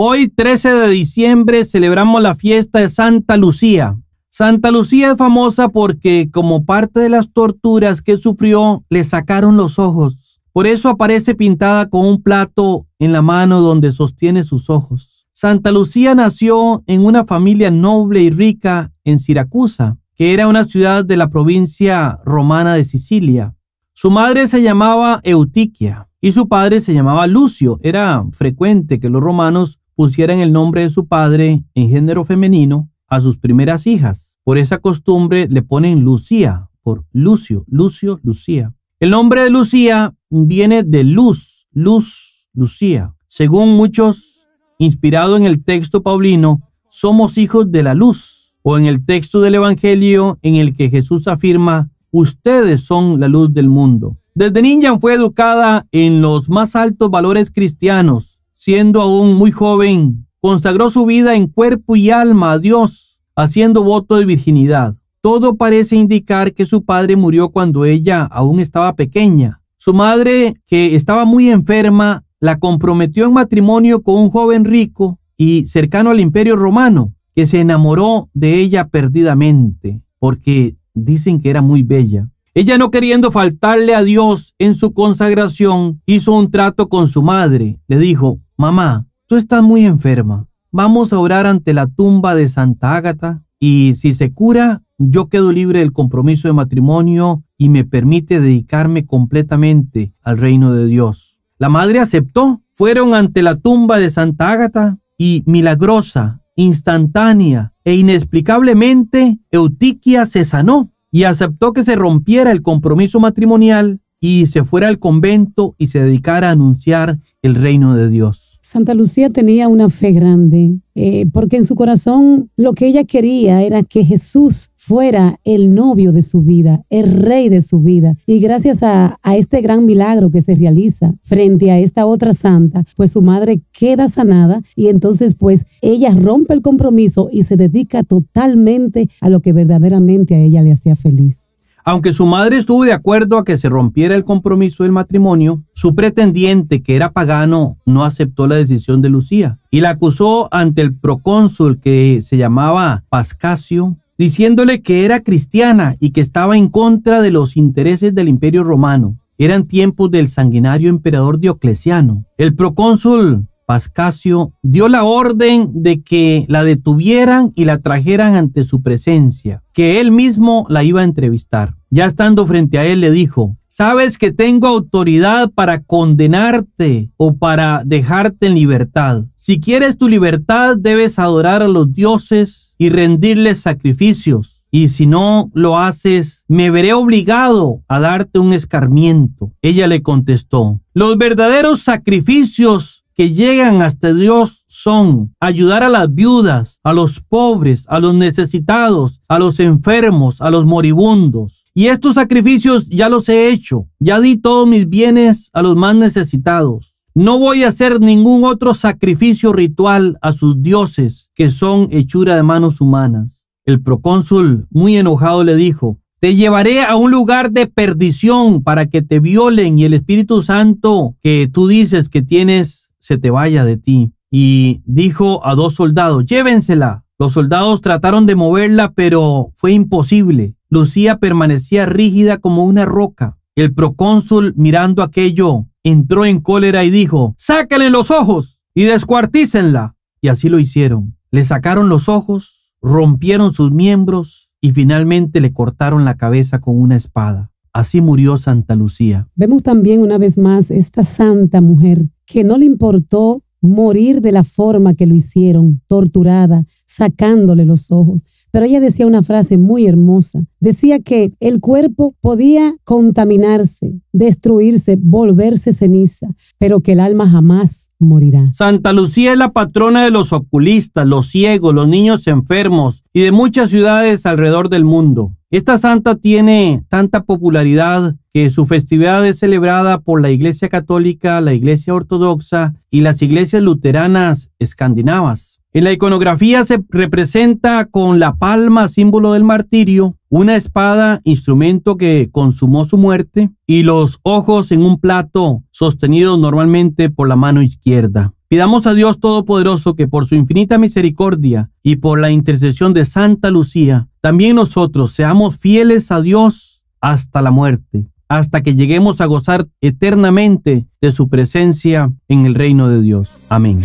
Hoy, 13 de diciembre, celebramos la fiesta de Santa Lucía. Santa Lucía es famosa porque, como parte de las torturas que sufrió, le sacaron los ojos. Por eso aparece pintada con un plato en la mano donde sostiene sus ojos. Santa Lucía nació en una familia noble y rica en Siracusa, que era una ciudad de la provincia romana de Sicilia. Su madre se llamaba Eutiquia y su padre se llamaba Lucio. Era frecuente que los romanos pusieran el nombre de su padre en género femenino a sus primeras hijas. Por esa costumbre le ponen Lucía, por Lucio, Lucio, Lucía. El nombre de Lucía viene de luz, luz, Lucía. Según muchos, inspirado en el texto paulino, somos hijos de la luz, o en el texto del Evangelio en el que Jesús afirma, ustedes son la luz del mundo. Desde niña fue educada en los más altos valores cristianos, siendo aún muy joven, consagró su vida en cuerpo y alma a Dios, haciendo voto de virginidad. Todo parece indicar que su padre murió cuando ella aún estaba pequeña. Su madre, que estaba muy enferma, la comprometió en matrimonio con un joven rico y cercano al imperio romano, que se enamoró de ella perdidamente, porque dicen que era muy bella. Ella no queriendo faltarle a Dios en su consagración, hizo un trato con su madre. Le dijo, Mamá, tú estás muy enferma. Vamos a orar ante la tumba de Santa Ágata y si se cura, yo quedo libre del compromiso de matrimonio y me permite dedicarme completamente al reino de Dios. La madre aceptó. Fueron ante la tumba de Santa Ágata y milagrosa, instantánea e inexplicablemente Eutiquia se sanó y aceptó que se rompiera el compromiso matrimonial y se fuera al convento y se dedicara a anunciar el reino de Dios. Santa Lucía tenía una fe grande, eh, porque en su corazón lo que ella quería era que Jesús fuera el novio de su vida, el rey de su vida. Y gracias a, este gran milagro que se realiza frente a esta otra santa, pues su madre queda sanada y entonces pues ella rompe el compromiso y se dedica totalmente a lo que verdaderamente a ella le hacía feliz. Aunque su madre estuvo de acuerdo a que se rompiera el compromiso del matrimonio, su pretendiente, que era pagano, no aceptó la decisión de Lucía y la acusó ante el procónsul que se llamaba Pascasio, diciéndole que era cristiana y que estaba en contra de los intereses del imperio romano. Eran tiempos del sanguinario emperador Diocleciano. El procónsul Pascasio dio la orden de que la detuvieran y la trajeran ante su presencia, que él mismo la iba a entrevistar. Ya estando frente a él le dijo, sabes que tengo autoridad para condenarte o para dejarte en libertad. Si quieres tu libertad debes adorar a los dioses y rendirles sacrificios. Y si no lo haces, me veré obligado a darte un escarmiento. Ella le contestó, los verdaderos sacrificios que llegan hasta Dios son ayudar a las viudas, a los pobres, a los necesitados, a los enfermos, a los moribundos. Y estos sacrificios ya los he hecho, ya di todos mis bienes a los más necesitados. No voy a hacer ningún otro sacrificio ritual a sus dioses, que son hechura de manos humanas. El procónsul, muy enojado, le dijo, te llevaré a un lugar de perdición para que te violen y el Espíritu Santo que tú dices que tienes se te vaya de ti. Y dijo a dos soldados, llévensela. Los soldados trataron de moverla, pero fue imposible. Lucía permanecía rígida como una roca. El procónsul, mirando aquello, entró en cólera y dijo, sáquenle los ojos y descuartícenla. Y así lo hicieron. Le sacaron los ojos, rompieron sus miembros y finalmente le cortaron la cabeza con una espada. Así murió Santa Lucía. Vemos también una vez más esta santa mujer que no le importó morir de la forma que lo hicieron, torturada, sacándole los ojos. Pero ella decía una frase muy hermosa. Decía que el cuerpo podía contaminarse, destruirse, volverse ceniza, pero que el alma jamás morirá. Santa Lucía es la patrona de los oculistas, los ciegos, los niños enfermos y de muchas ciudades alrededor del mundo. Esta santa tiene tanta popularidad que su festividad es celebrada por la Iglesia Católica, la Iglesia Ortodoxa y las iglesias luteranas escandinavas. En la iconografía se representa con la palma, símbolo del martirio, una espada, instrumento que consumó su muerte, y los ojos en un plato sostenido normalmente por la mano izquierda. Pidamos a Dios Todopoderoso que por su infinita misericordia y por la intercesión de Santa Lucía, también nosotros seamos fieles a Dios hasta la muerte, hasta que lleguemos a gozar eternamente de su presencia en el reino de Dios. Amén.